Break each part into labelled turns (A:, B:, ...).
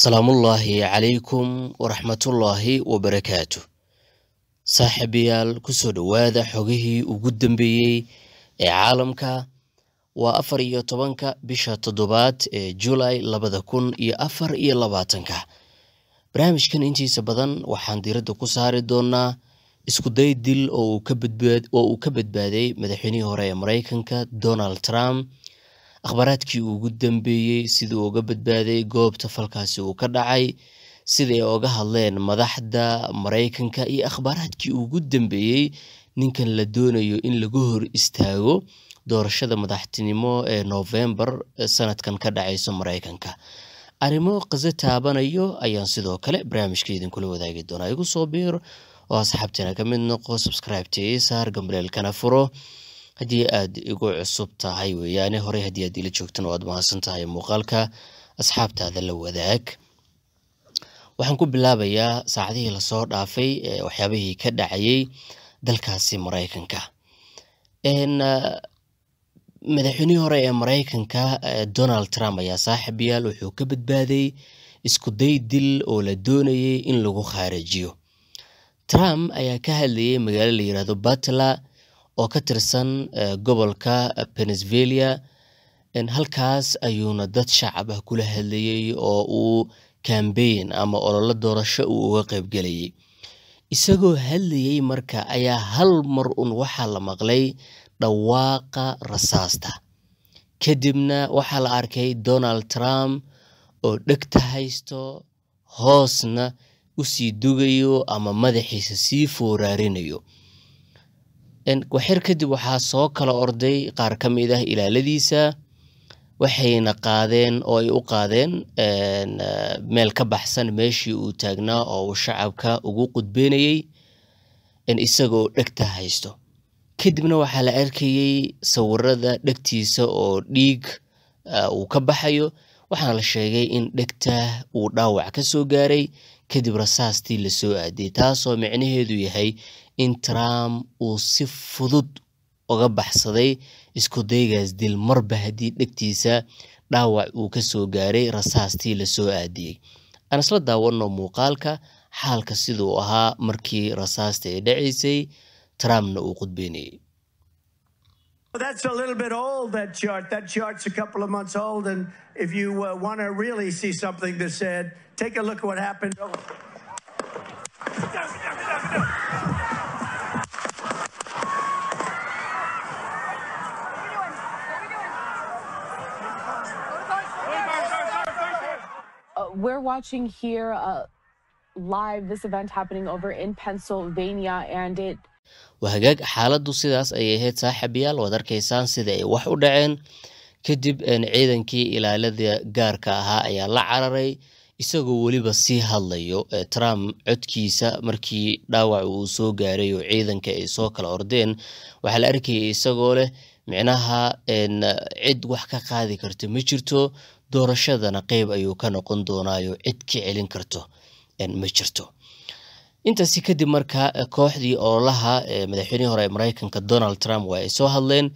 A: salaamullaahi calaykum waraxmatullaahi wabarakaatu saaxiibayaal kusoo dhowaada xogihii ugu dambeeyey ee caalamka waa afar iyo tobanka bisha toddobaad ee julay labada kun iyo afar iyo labaatanka barnaamijkan intiisa badan waxaan diiradda ku saari doonaa isku day dil oo uu ka badbaaday madaxweynihii hore ee maraykanka donald trump akhbaraadkii ugu dambeeyey sidai uu uga badbaaday goobta falkaasi uu ka dhacay siday oga hadleen madaxda maraykanka iyo akhbaaraadkii ugu dambeeyey ninkan la doonayo in lagu hor istaago doorashada madaxtinimo ee novembar sanadkan ka dhacayso maraykanka arrimo qase taabanayo ayaan sidoo kale barnaamijka idinkula wadaagi doonaa igu soo biir oo asxaabteena ka mid noqo subscribe-ta saar furo haddii aad igu cusub tahay weyaane horey haddii aad ila joogtan oo aad mahadsan tahay muuqaalka asxaabtaada la wadaag waxaan ku bilaabayaa saacadihii lasoo dhaafay waxyaabihii ka dhacayay dalkaasi maraykanka madaxweynihii hore ee maraykanka donald trump ayaa saaxiib wuxuu ka badbaaday iskuday dil oo la doonayay in lagu khaarijiyo trump ayaa ka hadlayay magaalo la yiraahdo batler oo ka tirsan eh, gobolka in halkaas ayuuna dad shacab ah kula hadlayey oo uu kaambeyn ama ololo doorasho uu uga qayb gelayey isagoo hadlayey marka ayaa hal mar un waxaa la maqlay dhawaaqa rasaasta kadibna waxaa la arkay donald trump oo dhegta haysto hoosna usii dugayo ama madaxiisa sii fooraarinayo kuxir kadib waxaa soo kala orday qaar ka mid ah ilaaladiisa waxayna qaadeen oo ay u qaadeen meel ka baxsan meeshii uu taagnaa oo uu shacabka ugu qudbeynayey isagoo dhegta haysto kadibna waxaa la arkayey sawirada dhegtiisa oo dhiig ah, uu ka baxayo waxaana la sheegay in dhegta uu dhaawac ka soo gaaray kadib rasaastii lasoo soo aaday taasoo micnaheedu yahay in trump uu si fudud uga baxsaday isku daygaas dil marba haddii dhegtiisa dhaawac uu kasoo gaaray rasaastii lasoo aadiyey aan isla daawanno muuqaalka xaalka siduu ahaa markii rasaasta ay dhacaysay trumpna uu qudbeynayay Well, that's a little bit old, that chart. That chart's a couple of months old. And if you uh, want to really see something that said, take a look at what happened. Oh. we're watching here uh, live this event happening over in Pennsylvania, and it Wahagaag xaaladdu sidaas ayay ahayd saaxiibayaal waad arkaysaan sida ay wax u dhaceen kadib ciidankii ilaalada gaarka ahaa ayaa la cararay isagoo weliba sii hadlayo e, trump codkiisa markii dhaawac uu soo gaaray oo ciidanka ay soo kala ordeen waxaa la arkayay isagoo leh micnaha cid wax ka qaadi karta ma jirto doorashadana qeyb ayuu ka noqon doonaayo cid ka celin karto ma jirto intaasi kadib marka eh, kooxdii ololaha ee eh, madaxweynihii hore ee mareykanka donald trump waa ay soo hadleen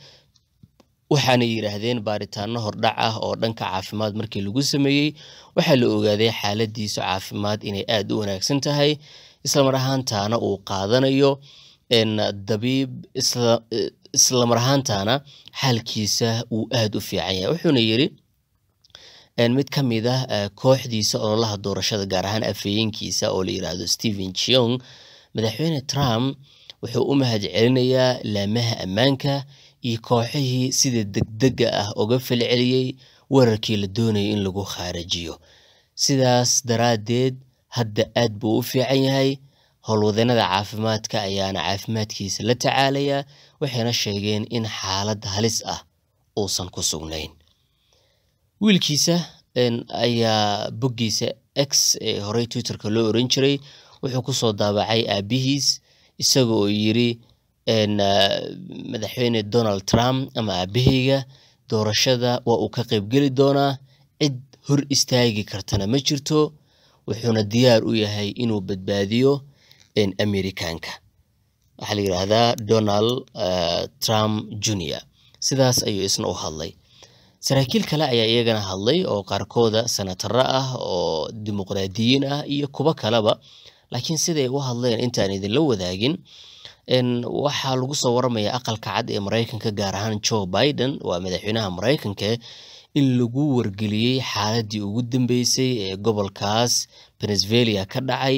A: waxaanay yidhaahdeen baaritaano hordhac ah oo dhanka caafimaad markii lagu sameeyey waxaa la ogaaday xaaladiisa caafimaad inay aada u wanaagsan tahay islamar ahaantaana uu qaadanayo dabiib islamar eh, ahaantaana xaalkiisa uu aada u fiican yahay wuxuuna yidhi mid ka mid ah eh, kooxdiisa ololaha doorashada gaar ahaan afhayeenkiisa oo la yiraahdo stephen jiong madaxweyne trump wuxuu u mahad celinayaa laamaha ammaanka iyo kooxihii sida degdega ah uga falceliyey weerarkii la doonayay in lagu khaarijiyo sidaas daraaddeed hadda aad buu u fiican yahay howlwadeenada caafimaadka ayaana caafimaadkiisa la tacaalayaa waxayna sheegeen in xaalad halis ah uusan ku sugnayn wiilkiisa ayaa boggiisa x ee horey twitterka loo oran jiray wuxuu kusoo daabacay aabihiis isaga oo yiri ah, madaxweyne donald trump ama aabaheyga doorashada waa uu ka qeybgeli doonaa cid hor istaagi kartana ma jirto wuxuuna diyaar u yahay inuu badbaadiyo amerikaanka waxaa la yidhaahdaa donald ah, trump junior sidaas ayuu isna u hadlay saraakiil kale ayaa iyagana hadlay oo qaarkooda sanataro ah oo dimuqraadiyiin ah iyo kuwo kaleba laakiin siday u hadleen intaan idinla wadaagin waxaa lagu soo waramaya aqalka cad ee maraykanka gaar ahaan jo biden waa madaxweynaha maraykanka in lagu wargeliyey xaaladii ugu dambeysay ee gobolkaas pennsylvania ka dhacay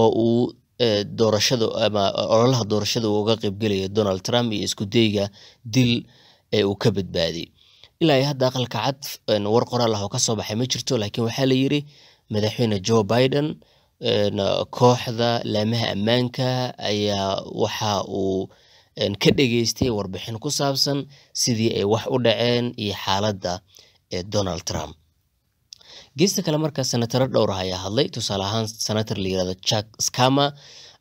A: oo uu e, doorashada ama ololaha doorashada uu uga qeybgelaya donald trump iyo iskudayga dil ee uu ka badbaaday ilaa iyo hadda aqalka cad war qoraal ah oo kasoo baxay ma jirto laakiin waxaa la yiri madaxweyne jo biden kooxda laamaha ammaanka ayaa waxa uu ka dhegeystay warbixin ku saabsan sidii ay wax u dhaceen iyo xaaladda donald trump geesta kale markaa senataro dhowrah ayaa hadlay tusaale ahaan senator la yirahdo jack scama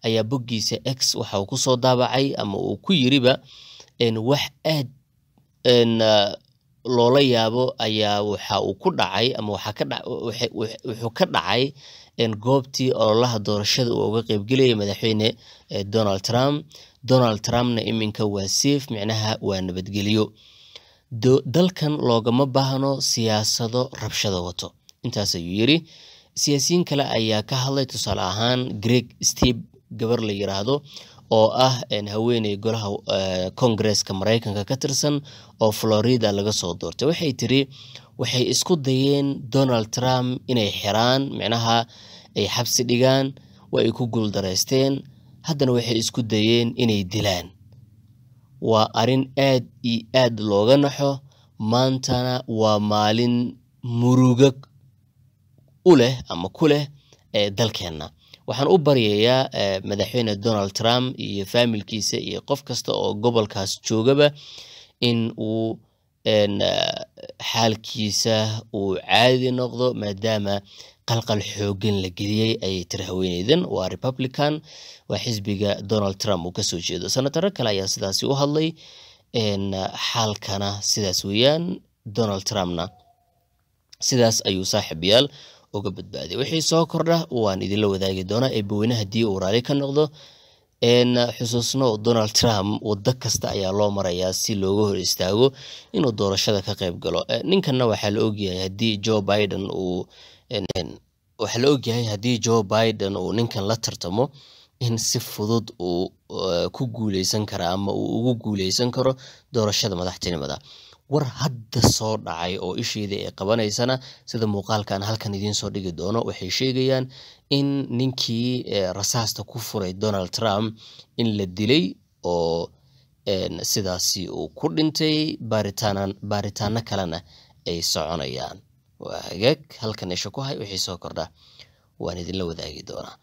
A: ayaa boggiisa x waxa uu kusoo daabacay ama uu ku yiriba wax aad loola yaabo ayaa waxa uu ku dhacay ama wuxuu ka dhacay goobtii ololaha doorashada uu uga qeybgelayay madaxweyne eh, donald trump donald trumpna iminka waa seif micnaha waa nabadgelyo dalkan loogama baahno siyaasado rabshada wato intaas ayuu yiri siyaasiyiin kale ayaa ka hadlay tusaale ahaan greeg steve gabar la yiraahdo oo ah haweeney golaha koongareeska maraykanka ka tirsan oo florida laga soo doortay waxay tiri waxay isku dayeen donald trump inay xiraan micnaha ay xabsi dhigaan waa ay ku guuldareysteen haddana waxay isku dayeen inay dilaan waa arrin aad iyo aad looga naxo maantana waa maalin muruga u leh ama ku leh ee dalkeenna waxaan u baryayaa eh, madaxweyne donald trump iyo faamilkiisa iyo qof kasta oo gobolkaas joogaba in uu eh, xaalkiisa uu caadi noqdo maadaama qalqal xoogan la geliyey ayay tiri haweeneydan waa republican waa xisbiga donald trump uu kasoo jeedo senataro kale ayaa sidaasi u hadlay xaalkana sidaas weeyaan donald trumpna sidaas ayuu saaxiibayaal uga badbaaday wixii soo kordha waan idinla wadaagi doonaa eebaweyne haddii uu raali ka noqdo xusuusno donald trump wado kasta ayaa loo marayaa si looga hor istaago inuu doorashada ka qayb galo ninkanna waxaa la ogyahay hadii jo biden uu waxaa la ogyahay haddii joe biden uu ninkan la tartamo in si fudud uu e, ku guuleysan kara ama uu ugu guuleysan karo doorashada madaxtinimada war hadda soo dhacay oo isheeda ay qabanaysana sida muuqaalkaan halkan idiin soo dhigi doono waxay sheegayaan in ninkii e, rasaasta ku furay donald trump in la dilay oo e, sidaasi uu ku dhintay baaritaano kalena ay soconayaan waa hagaag halkan isha ku hay wixii soo kordha waan idinla wadaagi doonaa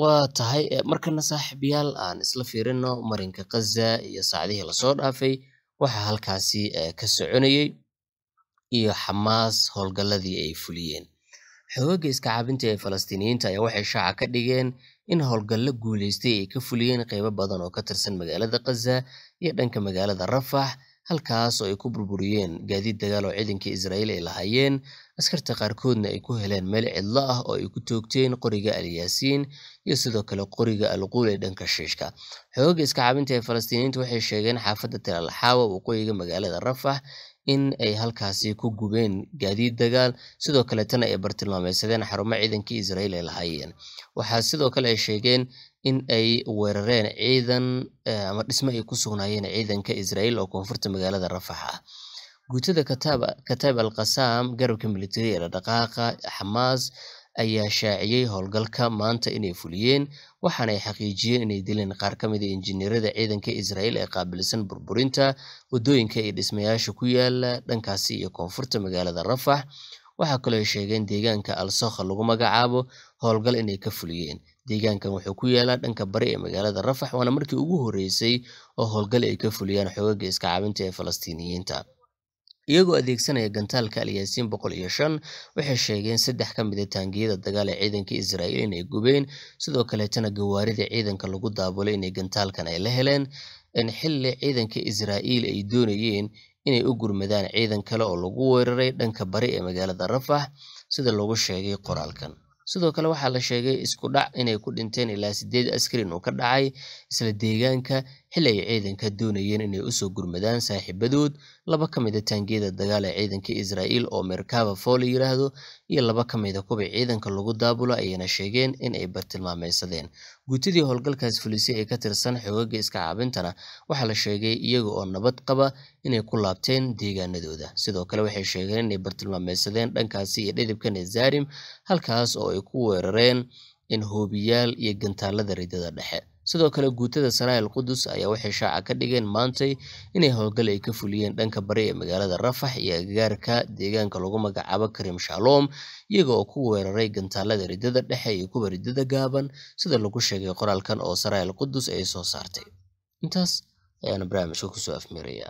A: waa tahay e, markana saaxiibyaal aan isla fiirino marinka khaza iyo saacdihii lasoo dhaafay waxa halkaasi eh, ka soconayay iyo xamaas howlgalladii ay fuliyeen xoogagga iskacaabinta ee falastiiniyiinta ayaa waxay shaaca ka dhigeen in howlgallo guuleystay ay ka fuliyeen qaybo badan oo ka tirsan magaalada kaza iyo dhanka magaalada rafax halkaas oo ay ku burburiyeen gaadiid dagaal oo ciidankii Israa'iil ay lahaayeen askarta qaarkoodna ay ku heleen meel cidlo ah oo ay ku toogteen qoriga Alyaasiin iyo sidoo kale qoriga Alquul ee dhanka Shiishka xoogagga iska caabinta ee Falastiiniyiintu waxay sheegeen xaafadda Tel waqooyiga magaalada Rafax in ay halkaasi ku gubeen gaadiid dagaal sidoo kaletana ay bartilmaameysadeen xarumo ciidankii israa'iil ay lahaayeen waxaa sidoo kale ay sheegeen in ay weerareen ciidan eh, ama dhismo ay ku sugnaayeen ciidanka israel oo koonfurta magaalada rafax ah guutada kataib alkasaam garabka militari ee dhaqdhaqaaqa xamaas ayaa shaaciyey howlgalka maanta inay fuliyeen waxaana ay xaqiijiyeen inay dileen qaar ka mid a ah injineerada ciidanka israel ee qaabilsan burburinta waddooyinka iyo dhismayaasha ku yaala dhankaasi iyo koonfurta magaalada rafax waxaa kaloo sheegeen deegaanka alsokha lagu magacaabo howlgal inay ka fuliyeen deegaankan wuxuu ku yaalaa dhanka bari ee magaalada rafax waana markii ugu horreysay oo howlgal ay ka fuliyaan xoogagga iska caabinta ee falastiiniyiinta iyagoo adeegsanaya gantaalka alyaasiin boqol iyo shan waxay sheegeen saddex ka mida ah taangiyada dagaal ee ciidanka israa'iil inay gubeen sidoo kaleetana gawaarida ciidanka lagu daabulay inay gantaalkan ay la heleen in xilli ciidanka israa'iil ay doonayeen inay u gurmadaan ciidan kale oo lagu weeraray dhanka bari ee magaalada rafax sida lagu sheegay qoraalkan sidoo kale waxaa la sheegay isku dhac inay ku dhinteen ilaa sideed askari inuu ka dhacay isla deegaanka xilli ay ciidanka doonayeen inay usoo gurmadaan saaxiibadood laba ka mida ah taangiyada dagaal ee ciidanka israa'iil oo merkaba fool la yidhaahdo iyo laba ka mida ah kuwa ciidanka lagu daabulo ayayna sheegeen in ay bartilmaameysadeen guutidii howlgalkaas fulisi ee ka tirsan iska caabintana waxaa la sheegay iyaga oo nabad qaba inay ku laabteen deegaanadooda sidoo kale waxay sheegeen inay bartilmaameysadeen dhankaasi iyo dhidibka nazaarim halkaas oo ay ku weerareen in hoobiyaal iyo gantaalada ridada dhexe sidoo kale guutada sanaa'il qudus ayaa waxay shaaca ka dhigeen maantay inay howlgal ay ka fuliyeen dhanka bari ee magaalada rafax iyo agagaarka deegaanka lagu magacaabo karim shaloom iyaga oo ku weeraray gantaalada ridada dhexe iyo kuwa ridada gaaban sida lagu sheegay qoraalkan oo sanaa'il qudus ay soo saartay intaas ayaana barnaamijka kusoo afmiiraya